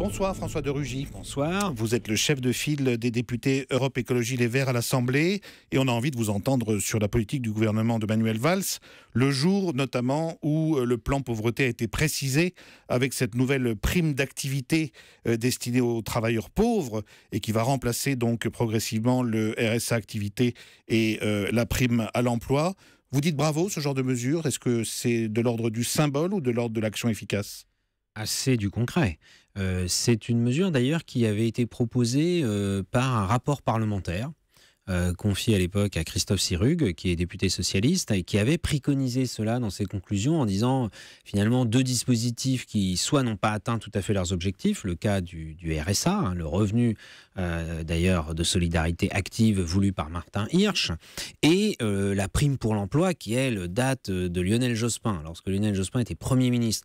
Bonsoir François de Rugy. Bonsoir. Vous êtes le chef de file des députés Europe Écologie Les Verts à l'Assemblée et on a envie de vous entendre sur la politique du gouvernement de Manuel Valls, le jour notamment où euh, le plan pauvreté a été précisé avec cette nouvelle prime d'activité euh, destinée aux travailleurs pauvres et qui va remplacer donc progressivement le RSA activité et euh, la prime à l'emploi. Vous dites bravo ce genre de mesure, est-ce que c'est de l'ordre du symbole ou de l'ordre de l'action efficace assez du concret. Euh, c'est une mesure d'ailleurs qui avait été proposée euh, par un rapport parlementaire euh, confié à l'époque à Christophe Sirug, qui est député socialiste, et qui avait préconisé cela dans ses conclusions en disant finalement deux dispositifs qui soit n'ont pas atteint tout à fait leurs objectifs, le cas du, RSA, hein, le revenu euh, d'ailleurs de solidarité active voulu par Martin Hirsch, et euh, la prime pour l'emploi qui elle date de Lionel Jospin, lorsque Lionel Jospin était Premier ministre.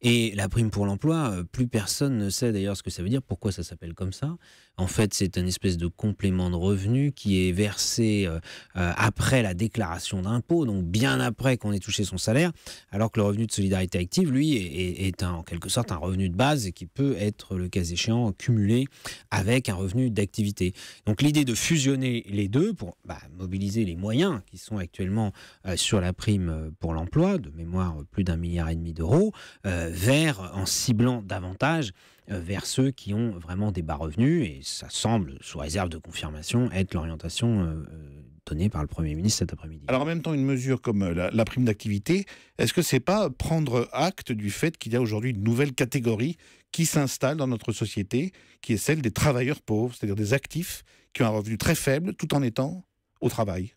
Et la prime pour l'emploi, plus personne ne sait d'ailleurs ce que ça veut dire, pourquoi ça s'appelle comme ça. En fait, c'est une espèce de complément de revenu qui est versé euh, euh, après la déclaration d'impôt, donc bien après qu'on ait touché son salaire, alors que le revenu de solidarité active, lui, est, en quelque sorte un revenu de base et qui peut être, le cas échéant, cumulé avec un revenu d'activité. Donc l'idée de fusionner les deux pour bah, mobiliser les moyens qui sont actuellement euh, sur la prime pour l'emploi, de mémoire plus d'un milliard et demi d'euros, vers en ciblant davantage euh, vers ceux qui ont vraiment des bas revenus, et ça semble, sous réserve de confirmation, être l'orientation euh, euh, donnée par le Premier ministre cet après-midi. Alors en même temps, une mesure comme la, prime d'activité, est-ce que c'est pas prendre acte du fait qu'il y a aujourd'hui une nouvelle catégorie qui s'installe dans notre société, qui est celle des travailleurs pauvres, c'est-à-dire des actifs qui ont un revenu très faible tout en étant au travail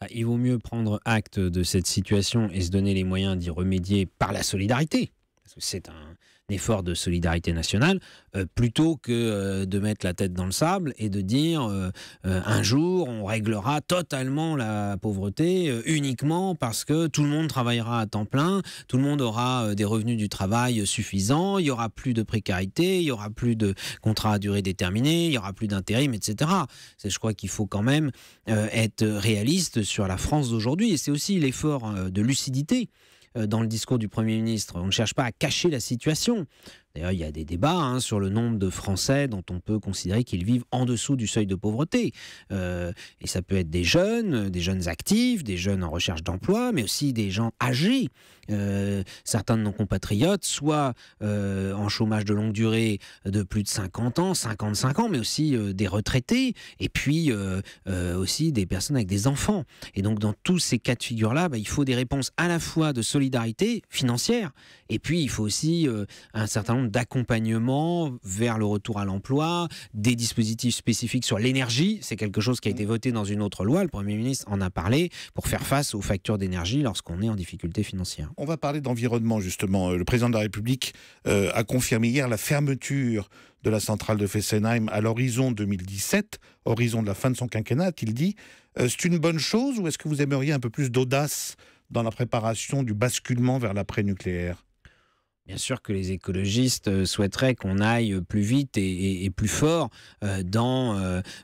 bah, il vaut mieux prendre acte de cette situation et se donner les moyens d'y remédier par la solidarité, c'est un effort de solidarité nationale, euh, plutôt que euh, de mettre la tête dans le sable et de dire euh, un jour on réglera totalement la pauvreté uniquement parce que tout le monde travaillera à temps plein, tout le monde aura des revenus du travail suffisants, il y aura plus de précarité, il y aura plus de contrats à durée déterminée, il y aura plus d'intérim, etc. Je crois qu'il faut quand même être réaliste sur la France d'aujourd'hui et c'est aussi l'effort de lucidité euh, dans le discours du Premier ministre. On ne cherche pas à cacher la situation. D'ailleurs, il y a des débats hein, sur le nombre de Français dont on peut considérer qu'ils vivent en dessous du seuil de pauvreté. Euh, et ça peut être des jeunes, euh, des jeunes actifs, des jeunes en recherche d'emploi, mais aussi des gens âgés. Euh, certains de nos compatriotes, soit en chômage de longue durée de plus de 50 ans, 55 ans, mais aussi des retraités, et puis aussi des personnes avec des enfants. Et donc, dans tous ces cas de figure-là, bah, il faut des réponses à la fois de solidarité financière, et puis il faut aussi un certain nombre d'accompagnement vers le retour à l'emploi, des dispositifs spécifiques sur l'énergie. C'est quelque chose qui a été mm. voté dans une autre loi. Le Premier ministre en a parlé pour faire face aux factures d'énergie lorsqu'on est en difficulté financière. On va parler d'environnement, justement. Euh, le président de la République euh, a confirmé hier la fermeture de la centrale de Fessenheim à l'horizon 2017, horizon de la fin de son quinquennat, il dit. Euh, c'est une bonne chose ou est-ce que vous aimeriez un peu plus d'audace dans la préparation du basculement vers l'après-nucléaire Bien sûr que les écologistes euh, souhaiteraient qu'on aille euh, plus vite et, plus fort euh, dans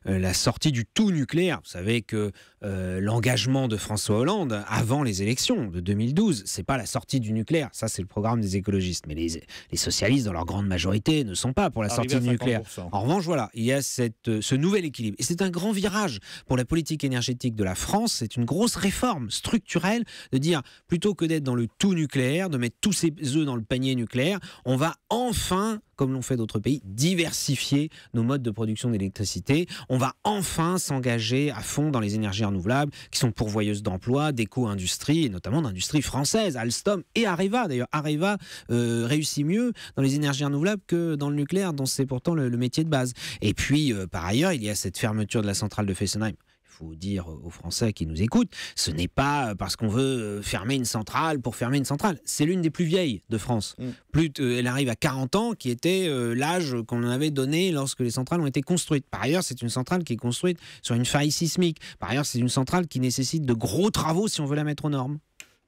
la sortie du tout nucléaire. Vous savez que l'engagement de François Hollande avant les élections de 2012, c'est pas la sortie du nucléaire. Ça, c'est le programme des écologistes. Mais les, socialistes, dans leur grande majorité, ne sont pas pour la sortie du nucléaire. En revanche, voilà, il y a cette, ce nouvel équilibre. Et c'est un grand virage pour la politique énergétique de la France. C'est une grosse réforme structurelle de dire plutôt que d'être dans le tout nucléaire, de mettre tous ses œufs dans le panier nucléaire, on va enfin comme l'ont fait d'autres pays, diversifier nos modes de production d'électricité. On va enfin s'engager à fond dans les énergies renouvelables qui sont pourvoyeuses d'emplois, d'éco-industrie, et notamment d'industrie française, Alstom et Areva. D'ailleurs, Areva euh, réussit mieux dans les énergies renouvelables que dans le nucléaire, dont c'est pourtant le, métier de base. Et puis, euh, par ailleurs, il y a cette fermeture de la centrale de Fessenheim faut dire aux Français qui nous écoutent, ce n'est pas parce qu'on veut fermer une centrale pour fermer une centrale. C'est l'une des plus vieilles de France. Mm. Plus euh, elle arrive à 40 ans, qui était euh, l'âge qu'on avait donné lorsque les centrales ont été construites. Par ailleurs, c'est une centrale qui est construite sur une faille sismique. Par ailleurs, c'est une centrale qui nécessite de gros travaux si on veut la mettre aux normes.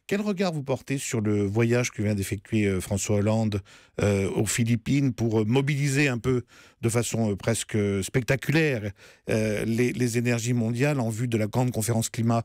Quel regard vous portez sur le voyage que vient d'effectuer euh, François Hollande euh, aux Philippines pour euh, mobiliser un peu de façon presque spectaculaire les, énergies mondiales en vue de la grande conférence climat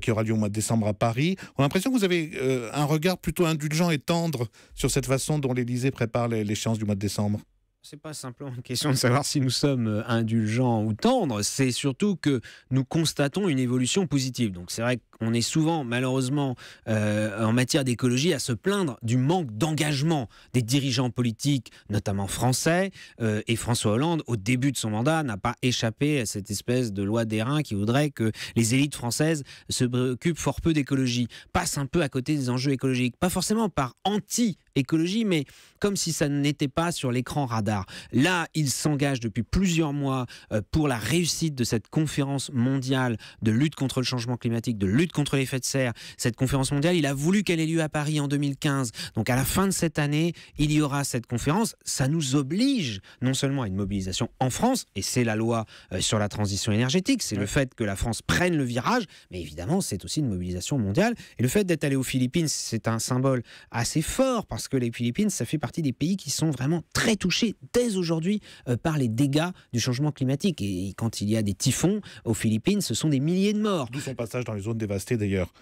qui aura lieu au mois de décembre à Paris On a l'impression que vous avez un regard plutôt indulgent et tendre sur cette façon dont l'Élysée prépare l'échéance du mois de décembre. C'est pas simplement une question de savoir si nous sommes indulgents ou tendres, c'est surtout que nous constatons une évolution positive. Donc c'est vrai que on est souvent, malheureusement, euh, en matière d'écologie, à se plaindre du manque d'engagement des dirigeants politiques, notamment français. Euh, et François Hollande, au début de son mandat, n'a pas échappé à cette espèce de loi d'airain qui voudrait que les élites françaises se préoccupent fort peu d'écologie, passent un peu à côté des enjeux écologiques. Pas forcément par anti écologie, mais comme si ça n'était pas sur l'écran radar. Là, il s'engage depuis plusieurs mois euh, pour la réussite de cette conférence mondiale de lutte contre le changement climatique, de lutte contre l'effet de serre. Cette conférence mondiale, il a voulu qu'elle ait lieu à Paris en 2015. Donc à la fin de cette année, il y aura cette conférence. Ça nous oblige non seulement à une mobilisation en France, et c'est la loi euh, sur la transition énergétique, c'est le fait que la France prenne le virage, mais évidemment, c'est aussi une mobilisation mondiale. Et le fait d'être allé aux Philippines, c'est un symbole assez fort, parce que les Philippines, ça fait partie des pays qui sont vraiment très touchés dès aujourd'hui euh, par les dégâts du changement climatique. Et quand il y a des typhons aux Philippines, ce sont des milliers de morts. D'où son passage dans les zones dévastées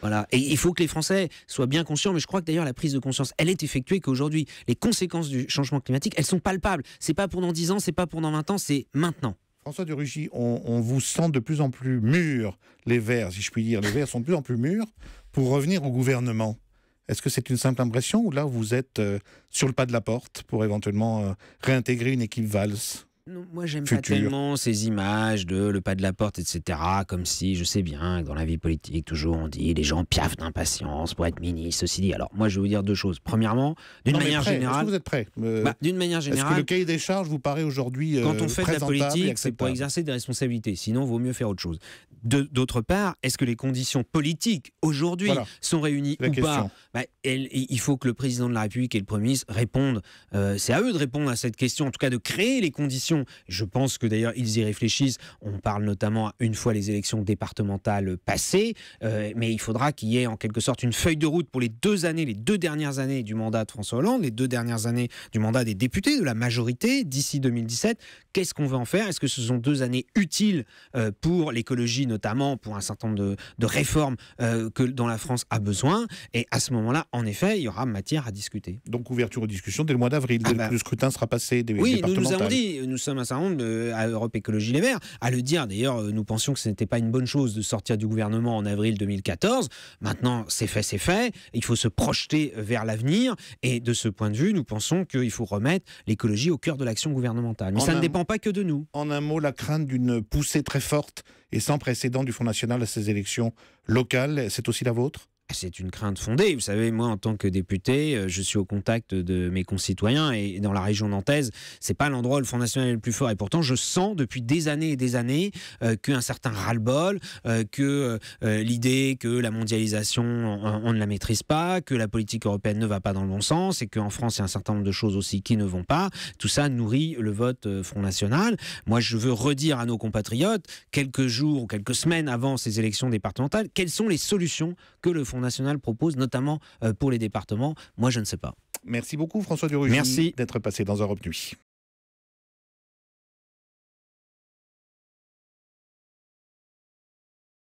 voilà, et il faut que les Français soient bien conscients, mais je crois que d'ailleurs la prise de conscience, elle est effectuée qu'aujourd'hui, les conséquences du changement climatique, elles sont palpables. C'est pas pendant 10 ans, c'est pas pendant 20 ans, c'est maintenant. François de Rugy, on, vous sent de plus en plus mûr, les Verts, si je puis dire. Les Verts sont de plus en plus mûrs pour revenir au gouvernement. Est-ce que c'est une simple impression ou là vous êtes euh, sur le pas de la porte pour éventuellement euh, réintégrer une équipe Valls moi, j'aime pas tellement ces images de le pas de la porte, etc. Comme si, je sais bien, dans la vie politique, toujours on dit les gens piaffent d'impatience pour être ministre. Ceci dit, alors moi, je vais vous dire deux choses. Premièrement, d'une manière – générale, que vous êtes prêt. Bah, d'une manière générale, est-ce que le cahier des charges vous paraît aujourd'hui euh, quand on fait de la politique, c'est pour exercer des responsabilités. Sinon, vaut mieux faire autre chose. D'autre part, est-ce que les conditions politiques aujourd'hui sont réunies ou pas bah, Il faut que le président de la République et le Premier ministre répondent. Euh, c'est à eux de répondre à cette question, en tout cas de créer les conditions je pense que d'ailleurs, ils y réfléchissent. On parle notamment une fois les élections départementales passées, euh, mais il faudra qu'il y ait en quelque sorte une feuille de route pour les deux années, les deux dernières années du mandat de François Hollande, les deux dernières années du mandat des députés, de la majorité d'ici 2017. Qu'est-ce qu'on veut en faire Est-ce que ce sont deux années utiles euh, pour l'écologie, notamment pour un certain nombre de, réformes euh, que dont la France a besoin Et à ce moment-là, en effet, il y aura matière à discuter. Donc ouverture aux discussions dès le mois d'avril. Ah bah le scrutin sera passé des Oui, nous avons dit, nous sommes à Europe Écologie Les Verts à le dire. D'ailleurs, euh, nous pensions que ce n'était pas une bonne chose de sortir du gouvernement en avril 2014. Maintenant, c'est fait, c'est fait. Il faut se projeter vers l'avenir. Et de ce point de vue, nous pensons qu'il faut remettre l'écologie au cœur de l'action gouvernementale. Mais ça ne dépend pas que de nous. En un mot, la crainte d'une poussée très forte et sans précédent du Front National à ces élections locales, c'est aussi la vôtre ah, c'est une crainte fondée. Vous savez, moi, en tant que député, euh, je suis au contact de mes concitoyens et dans la région nantaise, c'est pas l'endroit où le Front National est le plus fort. Et pourtant, je sens depuis des années et des années euh, qu'un certain ras-le-bol, euh, que l'idée que la mondialisation, on, ne la maîtrise pas, que la politique européenne ne va pas dans le bon sens et qu'en France, il y a un certain nombre de choses aussi qui ne vont pas. Tout ça nourrit le vote Front National. Moi, je veux redire à nos compatriotes, quelques jours ou quelques semaines avant ces élections départementales, quelles sont les solutions que le Front national propose, notamment euh, pour les départements. Moi, je ne sais pas. Merci beaucoup François Merci d'être passé dans Europe Nuit.